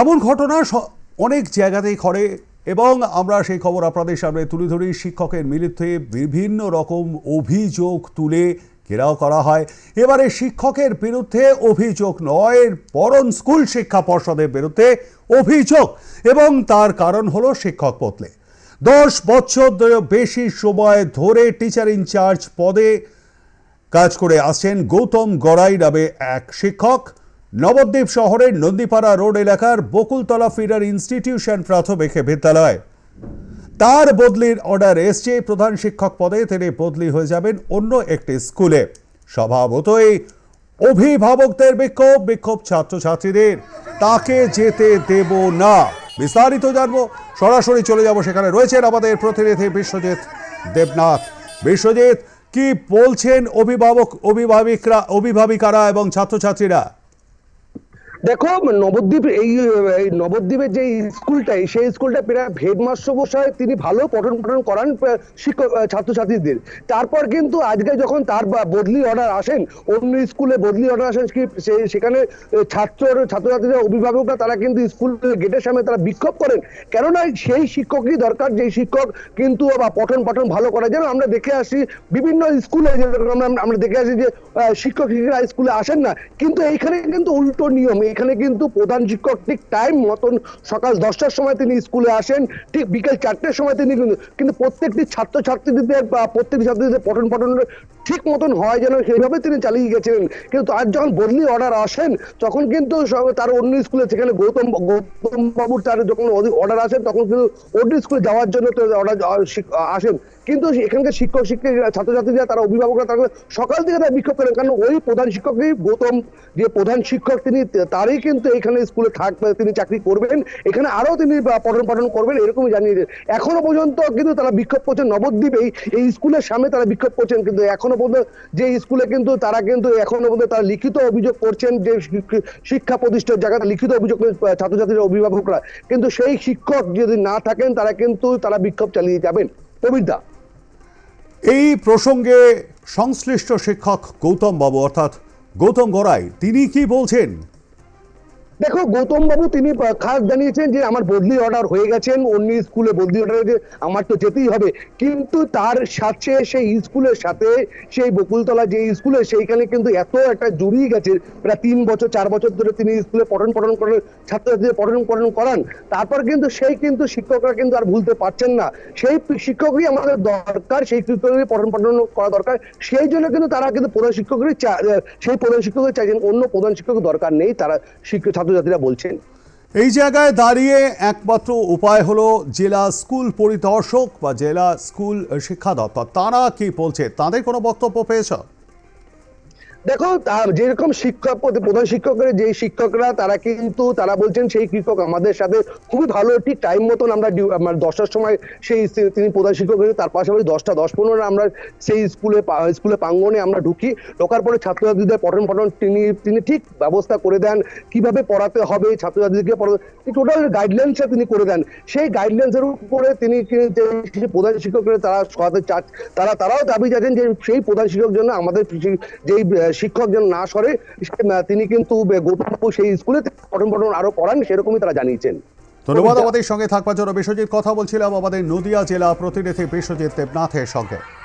এমন ঘটনা অনেক জায়গাতেই ঘটে এবং আমরা সেই খবর আপনাদের সামনে তুলে ধরি শিক্ষকের মিলিতে বিভিন্ন রকম অভিযোগ তুলে ঘেরাও করা হয় এবারে শিক্ষকের বিরুদ্ধে অভিযোগ নয় বরং স্কুল শিক্ষা পর্ষদের বিরুদ্ধে অভিযোগ এবং তার কারণ হলো শিক্ষক বদলে দশ বছর বেশি সময় ধরে টিচার ইনচার্জ পদে কাজ করে আসছেন গৌতম গড়াই নামে এক শিক্ষক নবদ্বীপ শহরের নন্দীপাড়া রোড এলাকার বকুলতলা ফিডার ইনস্টিটিউশন প্রাথমিক বিদ্যালয় তার বদলির অর্ডার এসছে প্রধান শিক্ষক পদে তিনি বদলি হয়ে যাবেন অন্য একটি স্কুলে স্বভাবতই অভিভাবকদের বিক্ষোভ বিক্ষোভ ছাত্রছাত্রীদের তাকে যেতে দেব না বিস্তারিত জানবো সরাসরি চলে যাব সেখানে রয়েছেন আমাদের প্রতিনিধি বিশ্বজিৎ দেবনাথ বিশ্বজিৎ কি বলছেন অভিভাবক অভিভাবিকরা অভিভাবিকারা এবং ছাত্রছাত্রীরা দেখো নবদ্বীপ এই নবদ্বীপের যে স্কুলটাই সেই স্কুলটা হেডমাস্টার বসায় তিনি ভালো পঠন পঠন করান শিক্ষক ছাত্রছাত্রীদের তারপর কিন্তু আজকে যখন তার বদলি অর্ডার আসেন অন্য স্কুলে বদলি অর্ডার আসেন সেখানে ছাত্র ছাত্রছাত্রীরা অভিভাবকরা তারা কিন্তু স্কুল গেটের সামনে তারা বিক্ষোভ করেন কেননা সেই শিক্ষকই দরকার যে শিক্ষক কিন্তু বা পঠন পঠন ভালো করা যেন আমরা দেখে আসি বিভিন্ন স্কুলে যেরকম আমরা দেখে আসি যে শিক্ষক শিক্ষিকা স্কুলে আসেন না কিন্তু এইখানে কিন্তু উল্টো নিয়ম এখানে কিন্তু প্রধান শিক্ষক ঠিক টাইম মতন সকাল দশটার সময় তিনি স্কুলে আসেন ঠিক বিকেল চারটের সময় তিনি কিন্তু প্রত্যেকটি ছাত্রছাত্রীদের প্রত্যেকটি ছাত্রীদের পঠন পঠনের ঠিক মতন হয় যেন সেইভাবে তিনি চালিয়ে গেছিলেন কিন্তু তার যখন বদলি অর্ডার আসেন তখন কিন্তু তার অন্য স্কুলে সেখানে গৌতম গৌতম বাবুর তার যখন অর্ডার আসেন তখন কিন্তু অন্য স্কুলে যাওয়ার জন্য অর্ডার আসেন কিন্তু এখানকার শিক্ষক শিক্ষিকা ছাত্রছাত্রীরা তারা অভিভাবকরা তারা সকাল থেকে তারা বিক্ষোভ করেন কারণ ওই প্রধান শিক্ষকই গৌতম যে প্রধান শিক্ষক তিনি তারই কিন্তু এখানে স্কুলে থাকবে তিনি চাকরি করবেন এখানে আরও তিনি পঠন পাঠন করবেন এরকমই জানিয়ে দেন এখনো পর্যন্ত কিন্তু তারা বিক্ষোভ করছেন নবদ্বীপেই এই স্কুলের সামনে তারা বিক্ষোভ করছেন কিন্তু এখনো এখনো পর্যন্ত যে স্কুলে কিন্তু তারা কিন্তু এখনো পর্যন্ত তারা লিখিত অভিযোগ করছেন যে শিক্ষা প্রতিষ্ঠার জায়গায় লিখিত অভিযোগ ছাত্রছাত্রীর অভিভাবকরা কিন্তু সেই শিক্ষক যদি না থাকেন তারা কিন্তু তারা বিক্ষোভ চালিয়ে যাবেন প্রবীরদা এই প্রসঙ্গে সংশ্লিষ্ট শিক্ষক গৌতম বাবু অর্থাৎ গৌতম গড়াই তিনি কি বলছেন দেখো গৌতম বাবু তিনি খাস জানিয়েছেন যে আমার বদলি অর্ডার হয়ে গেছেন অন্য স্কুলে বদলি অর্ডার হয়েছে আমার তো যেতেই হবে কিন্তু তার সাথে সেই স্কুলের সাথে সেই বকুলতলা যে স্কুলে সেইখানে কিন্তু এত একটা জড়িয়ে গেছে প্রায় তিন বছর চার বছর ধরে তিনি স্কুলে পঠন পঠন করেন ছাত্রছাত্রীদের পঠন পঠন করান তারপর কিন্তু সেই কিন্তু শিক্ষকরা কিন্তু আর ভুলতে পারছেন না সেই শিক্ষকই আমাদের দরকার সেই শিক্ষকদের পঠন পঠন করা দরকার সেই জন্য কিন্তু তারা কিন্তু প্রধান শিক্ষকেরই সেই প্রধান শিক্ষকের চাইছেন অন্য প্রধান শিক্ষক দরকার নেই তারা শিক্ষক ছাত্র ছাত্রছাত্রীরা বলছেন এই জায়গায় দাঁড়িয়ে একমাত্র উপায় হলো জেলা স্কুল পরিদর্শক বা জেলা স্কুল শিক্ষা দপ্তর তারা কি বলছে তাদের কোনো বক্তব্য পেয়েছ দেখো যেরকম শিক্ষক প্রধান শিক্ষকের যে শিক্ষকরা তারা কিন্তু তারা বলছেন সেই শিক্ষক আমাদের সাথে খুবই ভালো ঠিক টাইম মতন আমরা আমার মানে দশটার সময় সেই তিনি প্রধান শিক্ষক তার পাশাপাশি দশটা দশ পনেরো আমরা সেই স্কুলে স্কুলে প্রাঙ্গনে আমরা ঢুকি ঢোকার পরে ছাত্রছাত্রীদের পঠন পঠন তিনি তিনি ঠিক ব্যবস্থা করে দেন কিভাবে পড়াতে হবে ছাত্রছাত্রীকে পড়াতে টোটাল গাইডলাইন্সটা তিনি করে দেন সেই গাইডলাইন্সের উপরে তিনি প্রধান শিক্ষকের তারা তারা তারাও দাবি জানেন যে সেই প্রধান শিক্ষক জন্য আমাদের যেই শিক্ষক যেন না সরে তিনি কিন্তু গোপন সেই স্কুলে পঠন পঠন আরো পড়ান সেরকমই তারা জানিয়েছেন ধন্যবাদ আমাদের সঙ্গে থাকবার জন্য বিশ্বজিৎ কথা বলছিলাম আমাদের নদিয়া জেলা প্রতিনিধি বিশ্বজিৎ দেবনাথের সঙ্গে